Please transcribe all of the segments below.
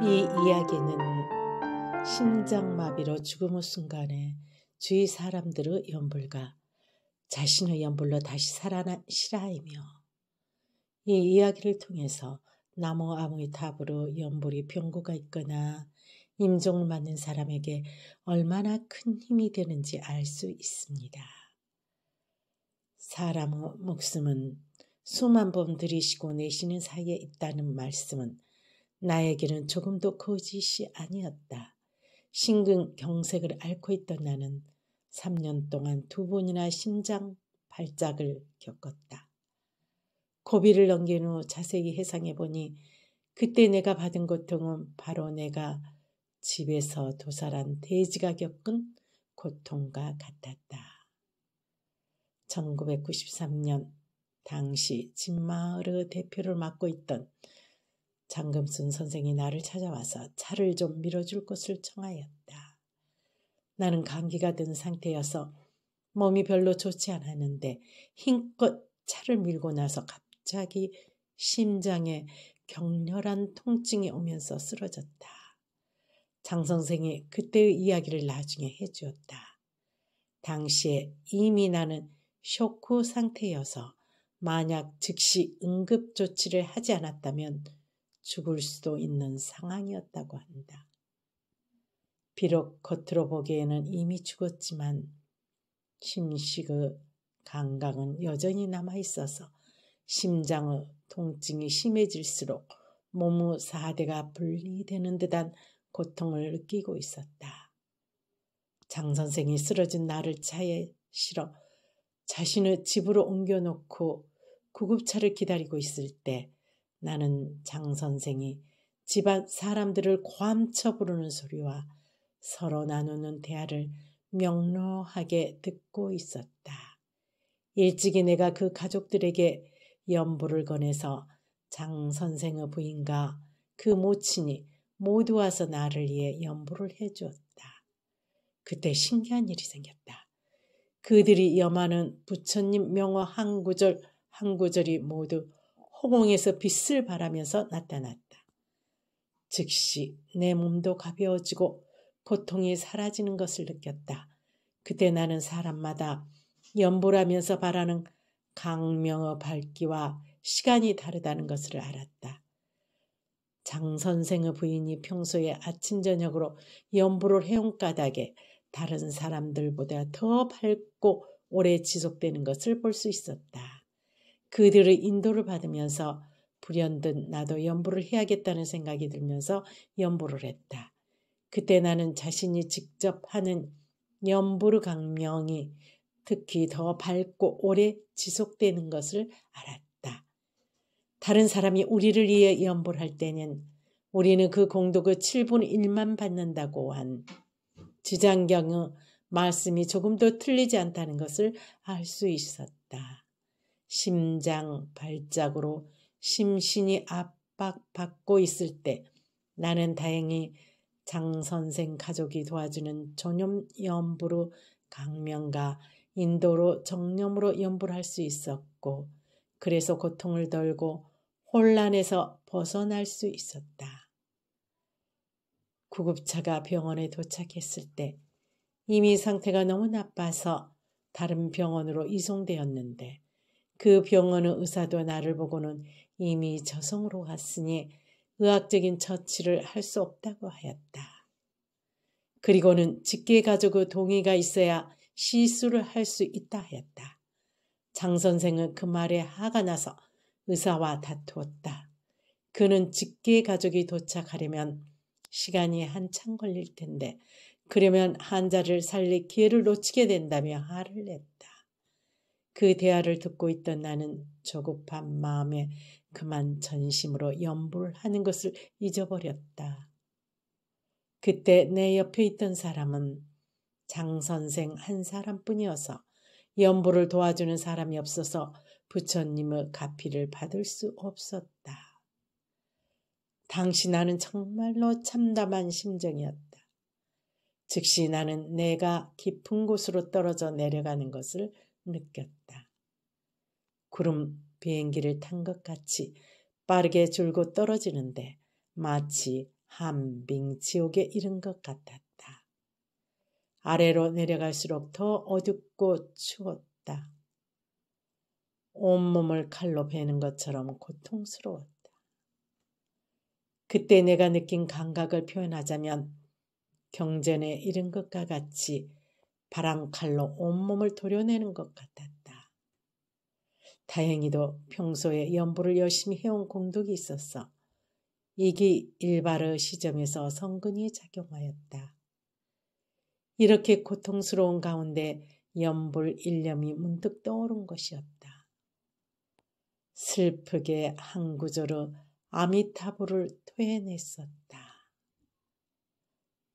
이 이야기는 심장마비로 죽음의 순간에 주위 사람들의 연불과 자신의 연불로 다시 살아난 시라이며이 이야기를 통해서 나무 아무의 탑으로 연불이 병고가 있거나 임종을 맞는 사람에게 얼마나 큰 힘이 되는지 알 수 있습니다. 사람의 목숨은 수만 번 들이시고 내쉬는 사이에 있다는 말씀은 나에게는 조금도 거짓이 아니었다. 심근 경색을 앓고 있던 나는 3년 동안 두 번이나 심장 발작을 겪었다. 고비를 넘긴 후 자세히 해상해 보니 그때 내가 받은 고통은 바로 내가 집에서 도살한 돼지가 겪은 고통과 같았다. 1993년 당시 진마을의 대표를 맡고 있던 장금순 선생이 나를 찾아와서 차를 좀 밀어줄 것을 청하였다. 나는 감기가 든 상태여서 몸이 별로 좋지 않았는데 힘껏 차를 밀고 나서 갑자기 심장에 격렬한 통증이 오면서 쓰러졌다. 장 선생이 그때의 이야기를 나중에 해주었다. 당시에 이미 나는 쇼크 상태여서 만약 즉시 응급 조치를 하지 않았다면 죽을 수도 있는 상황이었다고 한다. 비록 겉으로 보기에는 이미 죽었지만 심식의 감각은 여전히 남아 있어서 심장의 통증이 심해질수록 몸의 사대가 분리되는 듯한 고통을 느끼고 있었다. 장 선생이 쓰러진 나를 차에 실어 자신의 집으로 옮겨놓고 구급차를 기다리고 있을 때 나는 장 선생이 집앞 사람들을 괌쳐 부르는 소리와 서로 나누는 대화를 명료하게 듣고 있었다. 일찍이 내가 그 가족들에게 연보를 건네서 장 선생의 부인과 그 모친이 모두 와서 나를 위해 연보를 해주었다. 그때 신기한 일이 생겼다. 그들이 염하는 부처님 명화 한 구절 한 구절이 모두 허공에서 빛을 바라면서 나타났다. 즉시 내 몸도 가벼워지고 고통이 사라지는 것을 느꼈다. 그때 나는 사람마다 연보라면서 바라는 강명의 밝기와 시간이 다르다는 것을 알았다. 장 선생의 부인이 평소에 아침 저녁으로 연보를 해온 까닥에 다른 사람들보다 더 밝고 오래 지속되는 것을 볼 수 있었다. 그들의 인도를 받으면서 불현듯 나도 연보를 해야겠다는 생각이 들면서 연보를 했다. 그때 나는 자신이 직접 하는 연보르 강명이 특히 더 밝고 오래 지속되는 것을 알았다. 다른 사람이 우리를 위해 연보를 할 때는 우리는 그 공덕의 7분 1만 받는다고 한 지장경의 말씀이 조금도 틀리지 않다는 것을 알 수 있었다. 심장 발작으로 심신이 압박받고 있을 때 나는 다행히 장 선생 가족이 도와주는 전염 염부로 강명과 인도로 정념으로 연불할 수 있었고 그래서 고통을 덜고 혼란에서 벗어날 수 있었다. 구급차가 병원에 도착했을 때 이미 상태가 너무 나빠서 다른 병원으로 이송되었는데 그 병원의 의사도 나를 보고는 이미 저성으로 갔으니 의학적인 처치를 할 수 없다고 하였다. 그리고는 직계 가족의 동의가 있어야 시술을 할 수 있다 하였다. 장 선생은 그 말에 화가 나서 의사와 다투었다. 그는 직계 가족이 도착하려면 시간이 한참 걸릴 텐데 그러면 환자를 살릴 기회를 놓치게 된다며 화를 냈다. 그 대화를 듣고 있던 나는 조급한 마음에 그만 전심으로 연불 하는 것을 잊어버렸다. 그때 내 옆에 있던 사람은 장 선생 한 사람뿐이어서 연불을 도와주는 사람이 없어서 부처님의 가피를 받을 수 없었다. 당시 나는 정말로 참담한 심정이었다. 즉시 나는 내가 깊은 곳으로 떨어져 내려가는 것을 느꼈다. 구름 비행기를 탄 것 같이 빠르게 줄고 떨어지는데 마치 한빙 지옥에 이른 것 같았다. 아래로 내려갈수록 더 어둡고 추웠다. 온몸을 칼로 베는 것처럼 고통스러웠다. 그때 내가 느낀 감각을 표현하자면 경전에 이른 것과 같이 바람칼로 온몸을 도려내는 것 같았다. 다행히도 평소에 연보를 열심히 해온 공덕이 있었어. 이기 일발의 시점에서 성근이 작용하였다. 이렇게 고통스러운 가운데 연불 일념이 문득 떠오른 것이었다. 슬프게 한 구절의 아미타불을 토해냈었다.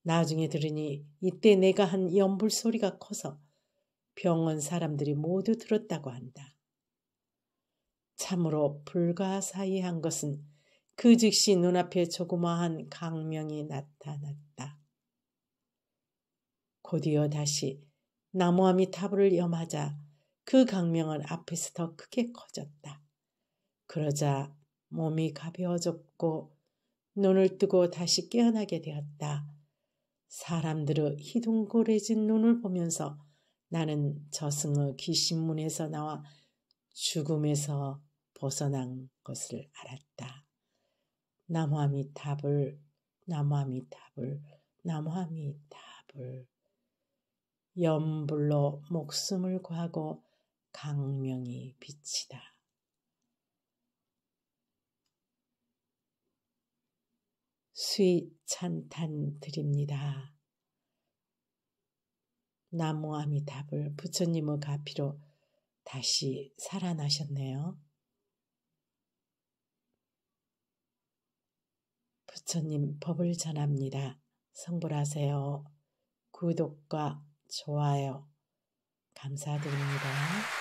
나중에 들으니 이때 내가 한 연불 소리가 커서 병원 사람들이 모두 들었다고 한다. 참으로 불가사의한 것은 그 즉시 눈앞에 조그마한 강명이 나타났다. 곧이어 다시 나무와 미탑을 염하자 그 강명은 앞에서 더 크게 커졌다. 그러자 몸이 가벼워졌고 눈을 뜨고 다시 깨어나게 되었다. 사람들의 희둥고래진 눈을 보면서 나는 저승의 귀신문에서 나와 죽음에서 벗어난 것을 알았다. 나무아미탑을 나무아미탑을 나무아미탑을 염불로 목숨을 구하고 강명이 비치다. 수위 찬탄 드립니다. 나무아미답을 부처님의 가피로 다시 살아나셨네요. 부처님 법을 전합니다. 성불하세요. 구독과 좋아요 감사드립니다.